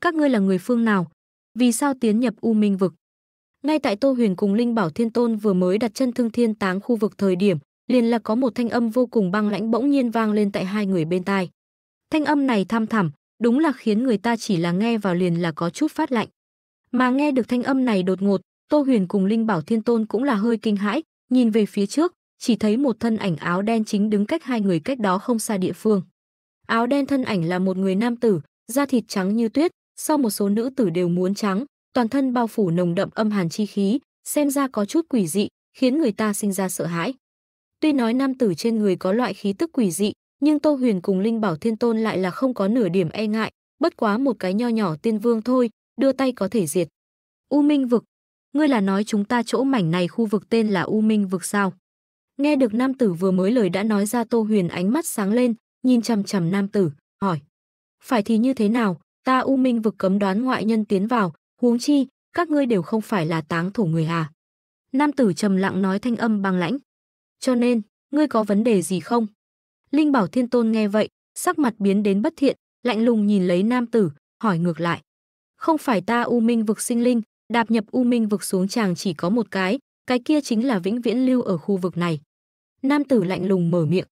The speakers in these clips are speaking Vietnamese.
các ngươi là người phương nào? Vì sao tiến nhập U Minh vực? Ngay tại Tô Huyền cùng Linh Bảo Thiên Tôn vừa mới đặt chân thương thiên táng khu vực thời điểm, liền là có một thanh âm vô cùng băng lãnh bỗng nhiên vang lên tại hai người bên tai. Thanh âm này tham thẳm, đúng là khiến người ta chỉ là nghe vào liền là có chút phát lạnh. Mà nghe được thanh âm này đột ngột, Tô Huyền cùng Linh Bảo Thiên Tôn cũng là hơi kinh hãi, nhìn về phía trước, chỉ thấy một thân ảnh áo đen chính đứng cách hai người cách đó không xa địa phương. Áo đen thân ảnh là một người nam tử, da thịt trắng như tuyết, sau một số nữ tử đều muốn trắng, toàn thân bao phủ nồng đậm âm hàn chi khí, xem ra có chút quỷ dị, khiến người ta sinh ra sợ hãi. Tuy nói nam tử trên người có loại khí tức quỷ dị, nhưng Tô Huyền cùng Linh Bảo Thiên Tôn lại là không có nửa điểm e ngại, bất quá một cái nho nhỏ tiên vương thôi, đưa tay có thể diệt. U Minh vực, ngươi là nói chúng ta chỗ mảnh này khu vực tên là U Minh vực sao? Nghe được nam tử vừa mới lời đã nói ra Tô Huyền ánh mắt sáng lên, nhìn chằm chằm nam tử, hỏi: "Phải thì như thế nào, ta u minh vực cấm đoán ngoại nhân tiến vào, huống chi, các ngươi đều không phải là táng thổ người à. Nam tử trầm lặng nói thanh âm bằng lãnh. Cho nên, ngươi có vấn đề gì không? Linh Bảo Thiên Tôn nghe vậy, sắc mặt biến đến bất thiện, lạnh lùng nhìn lấy nam tử, hỏi ngược lại. Không phải ta u minh vực sinh linh, đạp nhập u minh vực xuống chàng chỉ có một cái, cái kia chính là vĩnh viễn lưu ở khu vực này. Nam tử lạnh lùng mở miệng.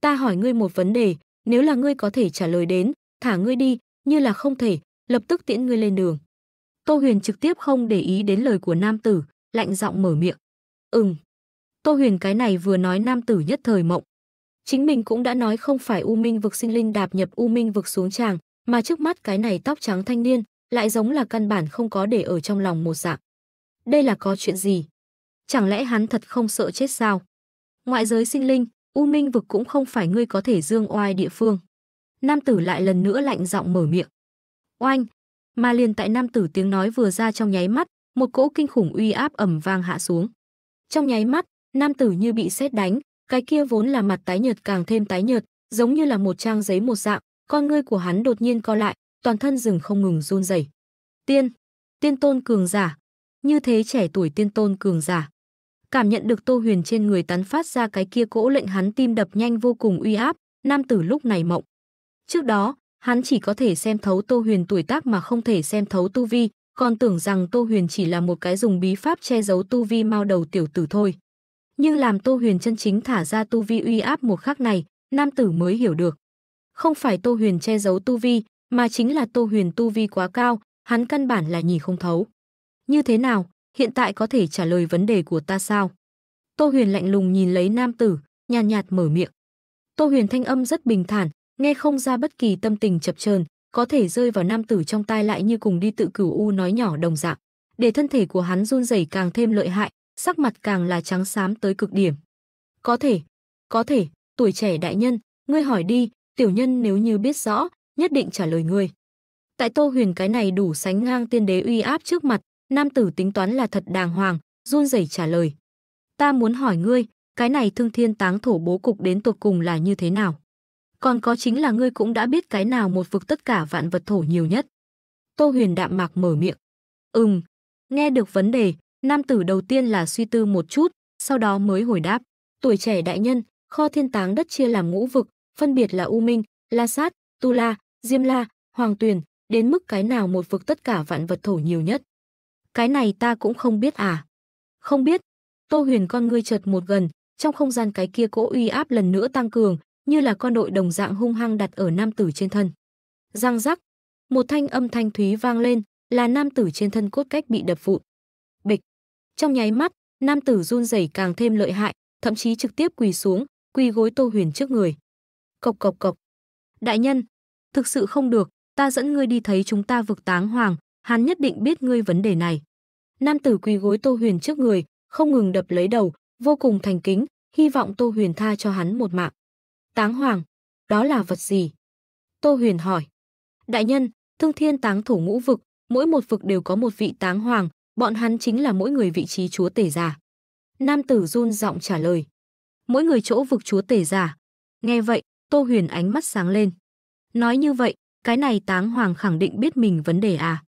Ta hỏi ngươi một vấn đề, nếu là ngươi có thể trả lời đến, thả ngươi đi, như là không thể, lập tức tiễn ngươi lên đường. Tô Huyền trực tiếp không để ý đến lời của nam tử, lạnh giọng mở miệng. Ừm. Tô Huyền cái này vừa nói nam tử nhất thời mộng. Chính mình cũng đã nói không phải U Minh vực sinh linh đạp nhập U Minh vực xuống tràng, mà trước mắt cái này tóc trắng thanh niên, lại giống là căn bản không có để ở trong lòng một dạng. Đây là có chuyện gì? Chẳng lẽ hắn thật không sợ chết sao? Ngoại giới sinh linh, U Minh vực cũng không phải ngươi có thể dương oai địa phương nam tử lại lần nữa lạnh giọng mở miệng. Oanh! Mà liền tại nam tử tiếng nói vừa ra trong nháy mắt, một cỗ kinh khủng uy áp ẩm vang hạ xuống. Trong nháy mắt, nam tử như bị sét đánh, cái kia vốn là mặt tái nhợt càng thêm tái nhợt, giống như là một trang giấy một dạng, con ngươi của hắn đột nhiên co lại, toàn thân rừng không ngừng run rẩy. Tiên, tiên tôn cường giả, như thế trẻ tuổi tiên tôn cường giả. Cảm nhận được Tô Huyền trên người tán phát ra cái kia cỗ lệnh hắn tim đập nhanh vô cùng uy áp, nam tử lúc này mộng. Trước đó, hắn chỉ có thể xem thấu Tô Huyền tuổi tác mà không thể xem thấu tu vi, còn tưởng rằng Tô Huyền chỉ là một cái dùng bí pháp che giấu tu vi mao đầu tiểu tử thôi. Nhưng làm Tô Huyền chân chính thả ra tu vi uy áp một khắc này, nam tử mới hiểu được. Không phải Tô Huyền che giấu tu vi, mà chính là Tô Huyền tu vi quá cao, hắn căn bản là nhìn không thấu. Như thế nào, hiện tại có thể trả lời vấn đề của ta sao? Tô Huyền lạnh lùng nhìn lấy nam tử, nhàn nhạt mở miệng. Tô Huyền thanh âm rất bình thản, nghe không ra bất kỳ tâm tình chập chờn, có thể rơi vào nam tử trong tai lại như cùng đi tự cửu u nói nhỏ đồng dạng, để thân thể của hắn run rẩy càng thêm lợi hại, sắc mặt càng là trắng xám tới cực điểm. Có thể, có thể, tuổi trẻ đại nhân, ngươi hỏi đi, tiểu nhân nếu như biết rõ, nhất định trả lời ngươi. Tại Tô Huyền cái này đủ sánh ngang tiên đế uy áp trước mặt, nam tử tính toán là thật đàng hoàng, run rẩy trả lời. Ta muốn hỏi ngươi, cái này thương thiên táng thổ bố cục đến tột cùng là như thế nào? còn có chính là ngươi cũng đã biết cái nào một vực tất cả vạn vật thổ nhiều nhất. Tô Huyền đạm mạc mở miệng. Ừm, nghe được vấn đề, nam tử đầu tiên là suy tư một chút, sau đó mới hồi đáp. Tuổi trẻ đại nhân, kho thiên táng đất chia làm ngũ vực, phân biệt là U Minh, La Sát, Tu La, Diêm La, Hoàng Tuyền, đến mức cái nào một vực tất cả vạn vật thổ nhiều nhất. Cái này ta cũng không biết à. Không biết. Tô Huyền con ngươi chợt một gần, trong không gian cái kia cỗ uy áp lần nữa tăng cường, như là con đội đồng dạng hung hăng đặt ở nam tử trên thân. Răng rắc, một thanh âm thanh thúy vang lên, là nam tử trên thân cốt cách bị đập vụn. Bịch. Trong nháy mắt, nam tử run rẩy càng thêm lợi hại, thậm chí trực tiếp quỳ xuống, quỳ gối Tô Huyền trước người. Cộc cộc cộc. Đại nhân, thực sự không được, ta dẫn ngươi đi thấy chúng ta vực táng hoàng, hắn nhất định biết ngươi vấn đề này. Nam tử quỳ gối Tô Huyền trước người, không ngừng đập lấy đầu, vô cùng thành kính, hy vọng Tô Huyền tha cho hắn một mạng. Táng hoàng, đó là vật gì? Tô Huyền hỏi. Đại nhân, thương thiên táng thủ ngũ vực, mỗi một vực đều có một vị táng hoàng, bọn hắn chính là mỗi người vị trí chúa tể giả. Nam tử run giọng trả lời. Mỗi người chỗ vực chúa tể giả. Nghe vậy, Tô Huyền ánh mắt sáng lên. Nói như vậy, cái này táng hoàng khẳng định biết mình vấn đề à.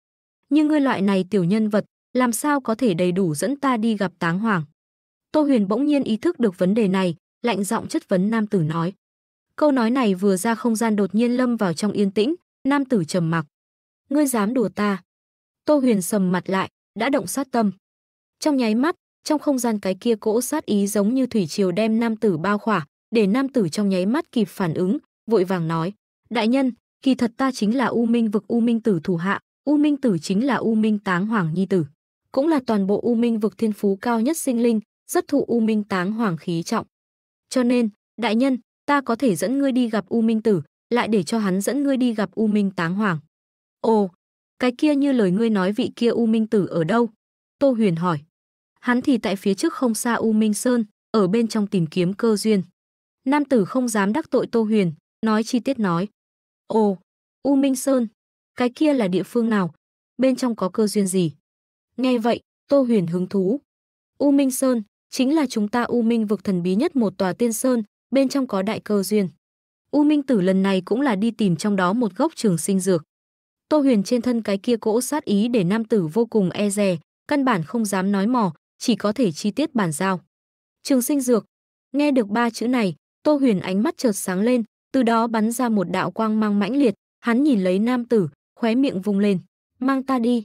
Nhưng người loại này tiểu nhân vật, làm sao có thể đầy đủ dẫn ta đi gặp táng hoàng. Tô Huyền bỗng nhiên ý thức được vấn đề này, lạnh giọng chất vấn nam tử nói. Câu nói này vừa ra không gian đột nhiên lâm vào trong yên tĩnh, nam tử trầm mặc. Ngươi dám đùa ta? Tô Huyền sầm mặt lại, đã động sát tâm. Trong nháy mắt, trong không gian cái kia cỗ sát ý giống như thủy triều đem nam tử bao khỏa, để nam tử trong nháy mắt kịp phản ứng, vội vàng nói: "Đại nhân, kỳ thật ta chính là U Minh vực U Minh tử thủ hạ, U Minh tử chính là U Minh Táng Hoàng nhi tử, cũng là toàn bộ U Minh vực thiên phú cao nhất sinh linh, rất thụ U Minh Táng Hoàng khí trọng. Cho nên, đại nhân, ta có thể dẫn ngươi đi gặp U Minh Tử, lại để cho hắn dẫn ngươi đi gặp U Minh Táng Hoàng. Ồ, cái kia như lời ngươi nói vị kia U Minh Tử ở đâu? Tô Huyền hỏi. Hắn thì tại phía trước không xa U Minh Sơn, ở bên trong tìm kiếm cơ duyên. Nam tử không dám đắc tội Tô Huyền, nói chi tiết nói. Ồ, U Minh Sơn, cái kia là địa phương nào? Bên trong có cơ duyên gì? Nghe vậy, Tô Huyền hứng thú. U Minh Sơn, chính là chúng ta U Minh vực thần bí nhất một tòa tiên sơn, bên trong có đại cơ duyên. U Minh Tử lần này cũng là đi tìm trong đó một gốc trường sinh dược. Tô Huyền trên thân cái kia cỗ sát ý để nam tử vô cùng e dè, căn bản không dám nói mò chỉ có thể chi tiết bản giao. Trường sinh dược, nghe được ba chữ này, Tô Huyền ánh mắt chợt sáng lên, từ đó bắn ra một đạo quang mang mãnh liệt, hắn nhìn lấy nam tử, khóe miệng vung lên, mang ta đi.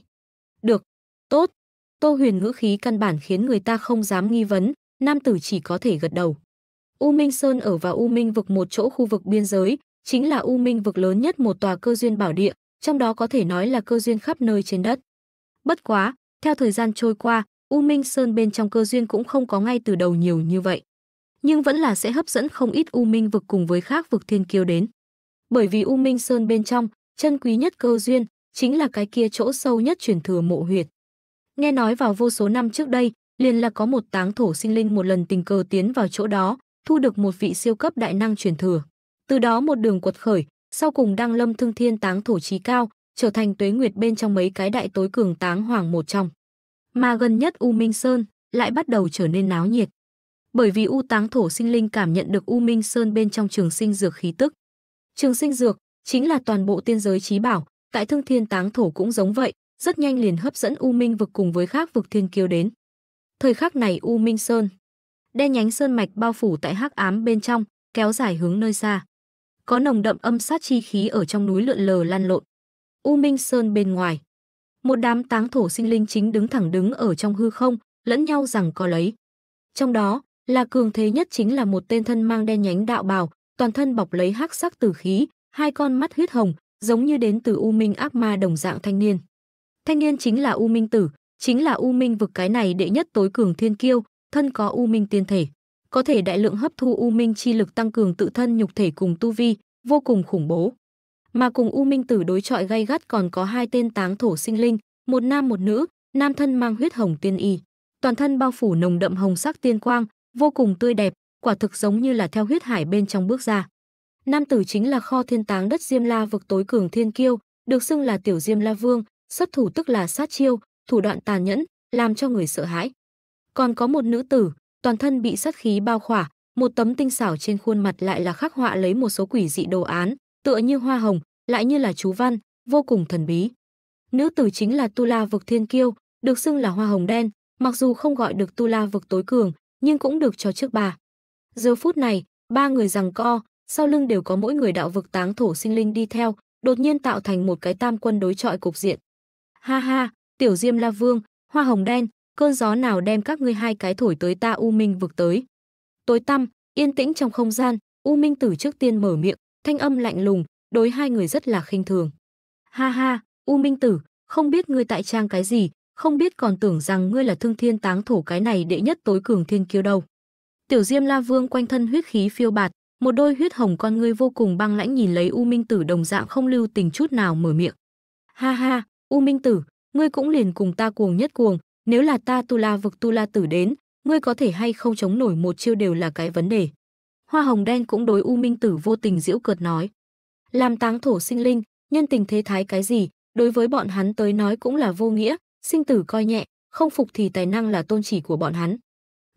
Được, tốt. Tô Huyền ngữ khí căn bản khiến người ta không dám nghi vấn, nam tử chỉ có thể gật đầu. U Minh Sơn ở vào U Minh vực một chỗ khu vực biên giới, chính là U Minh vực lớn nhất một tòa cơ duyên bảo địa, trong đó có thể nói là cơ duyên khắp nơi trên đất. Bất quá, theo thời gian trôi qua, U Minh Sơn bên trong cơ duyên cũng không có ngay từ đầu nhiều như vậy, nhưng vẫn là sẽ hấp dẫn không ít U Minh vực cùng với khác vực thiên kiêu đến. Bởi vì U Minh Sơn bên trong, chân quý nhất cơ duyên chính là cái kia chỗ sâu nhất truyền thừa mộ huyệt. Nghe nói vào vô số năm trước đây, liền là có một táng thổ sinh linh một lần tình cờ tiến vào chỗ đó, thu được một vị siêu cấp đại năng truyền thừa. Từ đó một đường quật khởi, sau cùng đăng lâm thương thiên táng thổ trí cao, trở thành tuế nguyệt bên trong mấy cái đại tối cường táng hoàng một trong. Mà gần nhất U Minh Sơn lại bắt đầu trở nên náo nhiệt. Bởi vì U táng thổ sinh linh cảm nhận được U Minh Sơn bên trong trường sinh dược khí tức. Trường sinh dược chính là toàn bộ tiên giới trí bảo, tại thương thiên táng thổ cũng giống vậy, rất nhanh liền hấp dẫn U Minh vực cùng với khác vực thiên kiêu đến. Thời khắc này U Minh Sơn đen nhánh sơn mạch bao phủ tại hắc ám bên trong, kéo dài hướng nơi xa. Có nồng đậm âm sát chi khí ở trong núi lượn lờ lan lộn. U Minh Sơn bên ngoài, một đám táng thổ sinh linh chính đứng thẳng đứng ở trong hư không, lẫn nhau rằng có lấy. Trong đó, là cường thế nhất chính là một tên thân mang đen nhánh đạo bào, toàn thân bọc lấy hắc sắc tử khí, hai con mắt huyết hồng, giống như đến từ U Minh ác ma đồng dạng thanh niên. Thanh niên chính là U Minh Tử, chính là U Minh vực cái này đệ nhất tối cường thiên kiêu, thân có u minh tiên thể, có thể đại lượng hấp thu u minh chi lực tăng cường tự thân nhục thể cùng tu vi, vô cùng khủng bố. Mà cùng u minh tử đối chọi gay gắt còn có hai tên táng thổ sinh linh, một nam một nữ, nam thân mang huyết hồng tiên y, toàn thân bao phủ nồng đậm hồng sắc tiên quang, vô cùng tươi đẹp, quả thực giống như là theo huyết hải bên trong bước ra. Nam tử chính là kho thiên táng đất Diêm La vực tối cường thiên kiêu, được xưng là tiểu Diêm La Vương, xuất thủ tức là sát chiêu, thủ đoạn tàn nhẫn, làm cho người sợ hãi còn có một nữ tử, toàn thân bị sát khí bao khỏa, một tấm tinh xảo trên khuôn mặt lại là khắc họa lấy một số quỷ dị đồ án, tựa như hoa hồng, lại như là chú văn, vô cùng thần bí. Nữ tử chính là Tu La vực Thiên Kiêu, được xưng là hoa hồng đen, mặc dù không gọi được Tu La vực tối cường, nhưng cũng được cho trước bà. Giờ phút này, ba người rằng co, sau lưng đều có mỗi người đạo vực táng thổ sinh linh đi theo, đột nhiên tạo thành một cái tam quân đối trọi cục diện. Ha ha, tiểu Diêm La Vương, hoa hồng đen, cơn gió nào đem các ngươi hai cái thổi tới ta U Minh vực tới. Tối tăm, yên tĩnh trong không gian, U Minh Tử trước tiên mở miệng, thanh âm lạnh lùng, đối hai người rất là khinh thường. Ha ha, U Minh Tử, không biết ngươi tại trang cái gì, không biết còn tưởng rằng ngươi là thương thiên táng thổ cái này đệ nhất tối cường thiên kiêu đâu. Tiểu Diêm La Vương quanh thân huyết khí phiêu bạt, một đôi huyết hồng con ngươi vô cùng băng lãnh nhìn lấy U Minh Tử đồng dạng không lưu tình chút nào mở miệng. Ha ha, U Minh Tử, ngươi cũng liền cùng ta cuồng nhất cuồng, nếu là ta tu la vực tu la tử đến, ngươi có thể hay không chống nổi một chiêu đều là cái vấn đề. Hoa hồng đen cũng đối U Minh Tử vô tình diễu cợt nói. Làm táng thổ sinh linh, nhân tình thế thái cái gì, đối với bọn hắn tới nói cũng là vô nghĩa, sinh tử coi nhẹ, không phục thì tài năng là tôn chỉ của bọn hắn.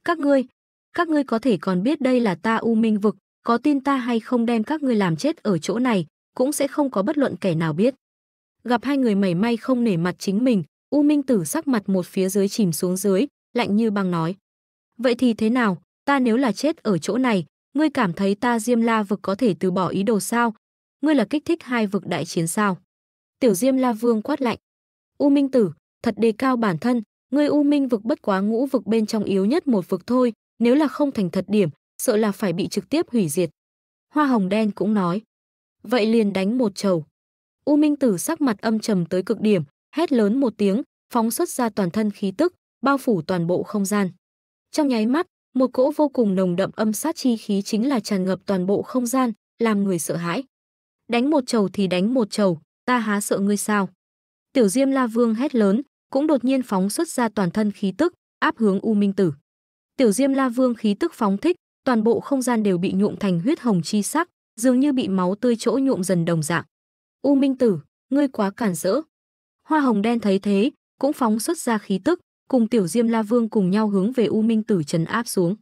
Các ngươi, các ngươi có thể còn biết đây là ta U Minh vực, có tin ta hay không đem các ngươi làm chết ở chỗ này, cũng sẽ không có bất luận kẻ nào biết. Gặp hai người mảy may không nể mặt chính mình, U Minh Tử sắc mặt một phía dưới chìm xuống dưới, lạnh như băng nói. Vậy thì thế nào, ta nếu là chết ở chỗ này, ngươi cảm thấy ta Diêm La vực có thể từ bỏ ý đồ sao? Ngươi là kích thích hai vực đại chiến sao? Tiểu Diêm La Vương quát lạnh. U Minh Tử, thật đề cao bản thân, ngươi U Minh vực bất quá ngũ vực bên trong yếu nhất một vực thôi, nếu là không thành thật điểm, sợ là phải bị trực tiếp hủy diệt. Hoa Hồng Đen cũng nói. Vậy liền đánh một trầu. U Minh Tử sắc mặt âm trầm tới cực điểm, hét lớn một tiếng, phóng xuất ra toàn thân khí tức, bao phủ toàn bộ không gian. Trong nháy mắt, một cỗ vô cùng nồng đậm âm sát chi khí chính là tràn ngập toàn bộ không gian, làm người sợ hãi. Đánh một chầu thì đánh một chầu, ta há sợ ngươi sao? Tiểu Diêm La Vương hét lớn, cũng đột nhiên phóng xuất ra toàn thân khí tức, áp hướng U Minh Tử. Tiểu Diêm La Vương khí tức phóng thích, toàn bộ không gian đều bị nhuộm thành huyết hồng chi sắc, dường như bị máu tươi chỗ nhuộm dần đồng dạng. U Minh Tử, ngươi quá cản rỡ. Hoa Hồng Đen thấy thế, cũng phóng xuất ra khí tức, cùng Tiểu Diêm La Vương cùng nhau hướng về U Minh Tử trấn áp xuống.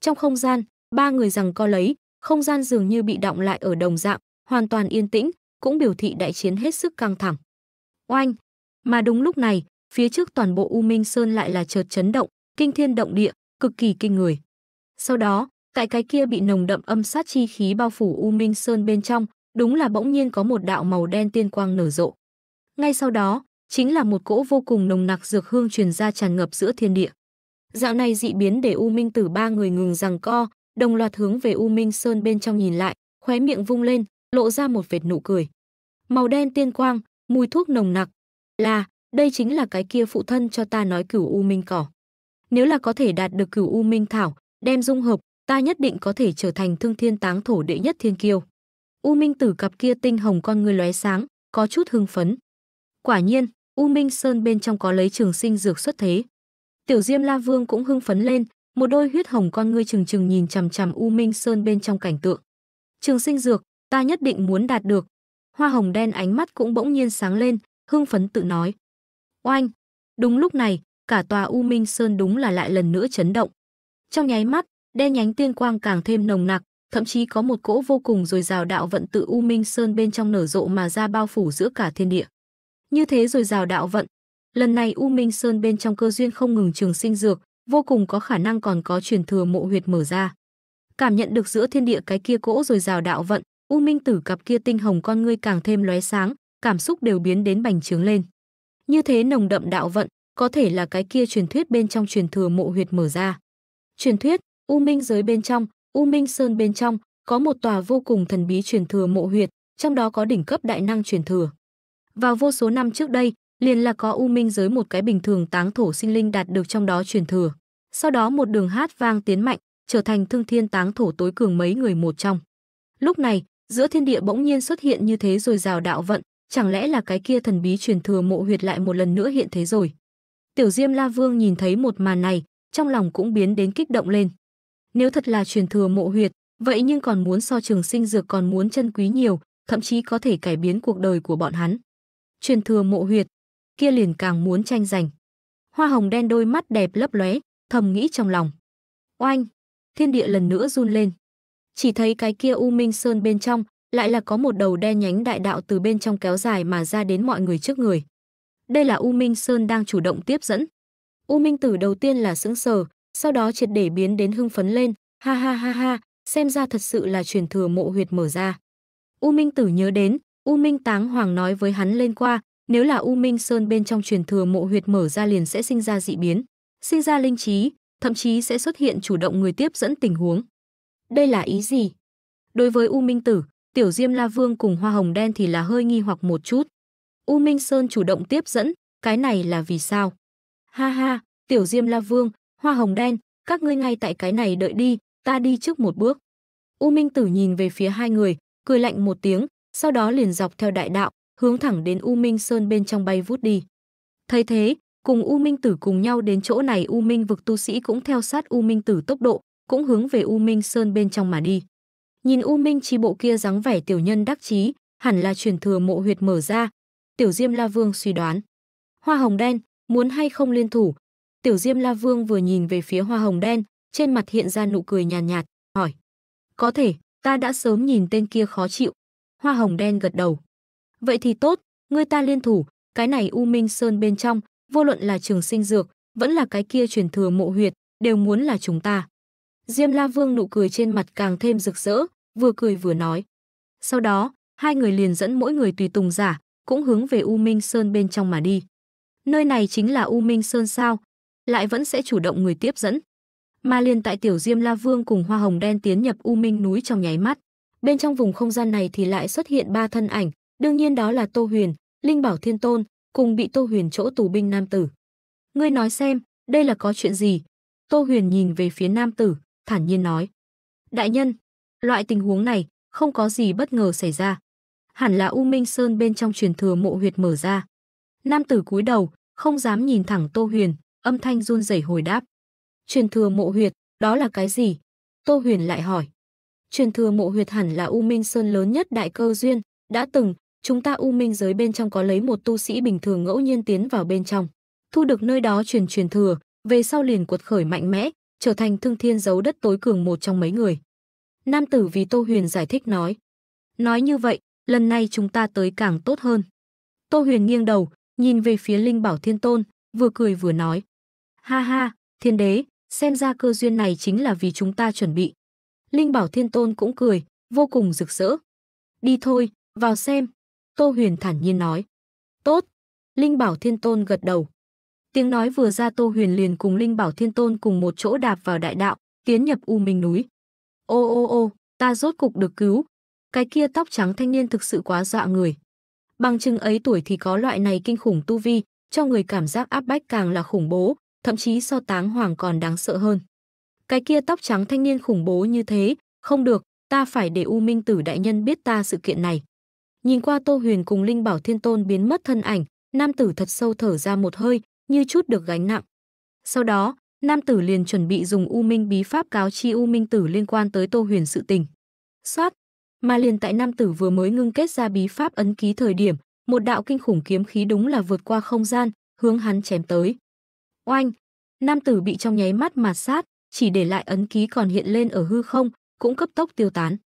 Trong không gian, ba người rằng co lấy, không gian dường như bị động lại ở đồng dạng, hoàn toàn yên tĩnh, cũng biểu thị đại chiến hết sức căng thẳng. Oanh! Mà đúng lúc này, phía trước toàn bộ U Minh Sơn lại là chợt chấn động, kinh thiên động địa, cực kỳ kinh người. Sau đó, tại cái kia bị nồng đậm âm sát chi khí bao phủ U Minh Sơn bên trong, đúng là bỗng nhiên có một đạo màu đen tiên quang nở rộ. Ngay sau đó, chính là một cỗ vô cùng nồng nặc dược hương truyền ra tràn ngập giữa thiên địa. Dạo này dị biến để U Minh Tử ba người ngừng rằng co, đồng loạt hướng về U Minh Sơn bên trong nhìn lại, khóe miệng vung lên, lộ ra một vệt nụ cười. Màu đen tiên quang, mùi thuốc nồng nặc. Là, đây chính là cái kia phụ thân cho ta nói cửu U Minh cỏ. Nếu là có thể đạt được cửu U Minh thảo, đem dung hợp, ta nhất định có thể trở thành thương thiên táng thổ đệ nhất thiên kiêu. U Minh Tử cặp kia tinh hồng con người lóe sáng, có chút hưng phấn. Quả nhiên, U Minh Sơn bên trong có lấy trường sinh dược xuất thế. Tiểu Diêm La Vương cũng hưng phấn lên, một đôi huyết hồng con ngươi trừng trừng nhìn chằm chằm U Minh Sơn bên trong cảnh tượng. Trường sinh dược, ta nhất định muốn đạt được. Hoa hồng đen ánh mắt cũng bỗng nhiên sáng lên, hưng phấn tự nói. Oanh! Đúng lúc này, cả tòa U Minh Sơn đúng là lại lần nữa chấn động. Trong nháy mắt, đen nhánh tiên quang càng thêm nồng nặc, thậm chí có một cỗ vô cùng dồi dào đạo vận tự U Minh Sơn bên trong nở rộ mà ra bao phủ giữa cả thiên địa. Như thế rồi rào đạo vận. Lần này U Minh Sơn bên trong cơ duyên không ngừng trường sinh dược, vô cùng có khả năng còn có truyền thừa mộ huyệt mở ra. Cảm nhận được giữa thiên địa cái kia cỗ rồi rào đạo vận, U Minh Tử cặp kia tinh hồng con ngươi càng thêm lóe sáng, cảm xúc đều biến đến bành trướng lên. Như thế nồng đậm đạo vận, có thể là cái kia truyền thuyết bên trong truyền thừa mộ huyệt mở ra. Truyền thuyết, U Minh giới bên trong, U Minh Sơn bên trong, có một tòa vô cùng thần bí truyền thừa mộ huyệt, trong đó có đỉnh cấp đại năng truyền thừa. Vào vô số năm trước đây, liền là có u minh giới một cái bình thường táng thổ sinh linh đạt được trong đó truyền thừa. Sau đó một đường hát vang tiến mạnh, trở thành thương thiên táng thổ tối cường mấy người một trong. Lúc này, giữa thiên địa bỗng nhiên xuất hiện như thế rồi rào đạo vận, chẳng lẽ là cái kia thần bí truyền thừa mộ huyệt lại một lần nữa hiện thế rồi. Tiểu Diêm La Vương nhìn thấy một màn này, trong lòng cũng biến đến kích động lên. Nếu thật là truyền thừa mộ huyệt, vậy nhưng còn muốn so trường sinh dược còn muốn chân quý nhiều, thậm chí có thể cải biến cuộc đời của bọn hắn truyền thừa mộ huyệt, kia liền càng muốn tranh giành. Hoa hồng đen đôi mắt đẹp lấp lóe, thầm nghĩ trong lòng. Oanh, thiên địa lần nữa run lên. Chỉ thấy cái kia U Minh Sơn bên trong, lại là có một đầu đen nhánh đại đạo từ bên trong kéo dài mà ra đến mọi người trước người. Đây là U Minh Sơn đang chủ động tiếp dẫn. U Minh Tử đầu tiên là sững sờ, sau đó triệt để biến đến hưng phấn lên, ha ha ha ha, xem ra thật sự là truyền thừa mộ huyệt mở ra. U Minh Tử nhớ đến, U Minh Táng Hoàng nói với hắn lên qua, nếu là U Minh Sơn bên trong truyền thừa mộ huyệt mở ra liền sẽ sinh ra dị biến, sinh ra linh trí, thậm chí sẽ xuất hiện chủ động người tiếp dẫn tình huống. Đây là ý gì? Đối với U Minh Tử, Tiểu Diêm La Vương cùng Hoa Hồng Đen thì là hơi nghi hoặc một chút. U Minh Sơn chủ động tiếp dẫn, cái này là vì sao? Ha ha, Tiểu Diêm La Vương, Hoa Hồng Đen, các ngươi ngay tại cái này đợi đi, ta đi trước một bước. U Minh Tử nhìn về phía hai người, cười lạnh một tiếng, sau đó liền dọc theo đại đạo, hướng thẳng đến U Minh Sơn bên trong bay vút đi. Thấy thế, cùng U Minh Tử cùng nhau đến chỗ này U Minh vực tu sĩ cũng theo sát U Minh Tử tốc độ, cũng hướng về U Minh Sơn bên trong mà đi. Nhìn U Minh chi bộ kia dáng vẻ tiểu nhân đắc chí, hẳn là truyền thừa mộ huyệt mở ra. Tiểu Diêm La Vương suy đoán. Hoa hồng đen, muốn hay không liên thủ? Tiểu Diêm La Vương vừa nhìn về phía hoa hồng đen, trên mặt hiện ra nụ cười nhàn nhạt, nhạt, hỏi. Có thể, ta đã sớm nhìn tên kia khó chịu, Hoa hồng đen gật đầu. Vậy thì tốt, người ta liên thủ, cái này U Minh Sơn bên trong, vô luận là trường sinh dược, vẫn là cái kia truyền thừa mộ huyệt, đều muốn là chúng ta. Diêm La Vương nụ cười trên mặt càng thêm rực rỡ, vừa cười vừa nói. Sau đó, hai người liền dẫn mỗi người tùy tùng giả, cũng hướng về U Minh Sơn bên trong mà đi. Nơi này chính là U Minh Sơn sao? Lại vẫn sẽ chủ động người tiếp dẫn. Mà liền tại tiểu Diêm La Vương cùng Hoa Hồng Đen tiến nhập U Minh núi trong nháy mắt. Bên trong vùng không gian này thì lại xuất hiện ba thân ảnh, đương nhiên đó là Tô Huyền, Linh Bảo Thiên Tôn, cùng bị Tô Huyền chỗ tù binh nam tử. Ngươi nói xem, đây là có chuyện gì? Tô Huyền nhìn về phía nam tử, thản nhiên nói. Đại nhân, loại tình huống này, không có gì bất ngờ xảy ra. Hẳn là U Minh Sơn bên trong truyền thừa mộ huyệt mở ra. Nam tử cúi đầu, không dám nhìn thẳng Tô Huyền, âm thanh run rẩy hồi đáp. Truyền thừa mộ huyệt, đó là cái gì? Tô Huyền lại hỏi truyền thừa mộ huyệt hẳn là U Minh Sơn lớn nhất đại cơ duyên, đã từng, chúng ta U Minh giới bên trong có lấy một tu sĩ bình thường ngẫu nhiên tiến vào bên trong, thu được nơi đó truyền truyền thừa, về sau liền cuột khởi mạnh mẽ, trở thành thương thiên giấu đất tối cường một trong mấy người. Nam tử vì Tô Huyền giải thích nói. Nói như vậy, lần này chúng ta tới càng tốt hơn. Tô Huyền nghiêng đầu, nhìn về phía Linh Bảo Thiên Tôn, vừa cười vừa nói. Ha ha, thiên đế, xem ra cơ duyên này chính là vì chúng ta chuẩn bị, Linh Bảo Thiên Tôn cũng cười, vô cùng rực rỡ. Đi thôi, vào xem. Tô Huyền thản nhiên nói. Tốt. Linh Bảo Thiên Tôn gật đầu. Tiếng nói vừa ra Tô Huyền liền cùng Linh Bảo Thiên Tôn cùng một chỗ đạp vào đại đạo, tiến nhập U Minh núi. Ô ô ô, ta rốt cục được cứu. Cái kia tóc trắng thanh niên thực sự quá dọa người. Bằng chứng ấy tuổi thì có loại này kinh khủng tu vi, cho người cảm giác áp bách càng là khủng bố, thậm chí so táng hoàng còn đáng sợ hơn cái kia tóc trắng thanh niên khủng bố như thế, không được, ta phải để U Minh Tử đại nhân biết ta sự kiện này. Nhìn qua Tô Huyền cùng Linh Bảo Thiên Tôn biến mất thân ảnh, nam tử thật sâu thở ra một hơi, như chút được gánh nặng. Sau đó, nam tử liền chuẩn bị dùng U Minh bí pháp cáo chi U Minh Tử liên quan tới Tô Huyền sự tình. Xoát, mà liền tại nam tử vừa mới ngưng kết ra bí pháp ấn ký thời điểm, một đạo kinh khủng kiếm khí đúng là vượt qua không gian, hướng hắn chém tới. Oanh, nam tử bị trong nháy mắt mà sát, chỉ để lại ấn ký còn hiện lên ở hư không, cũng cấp tốc tiêu tán.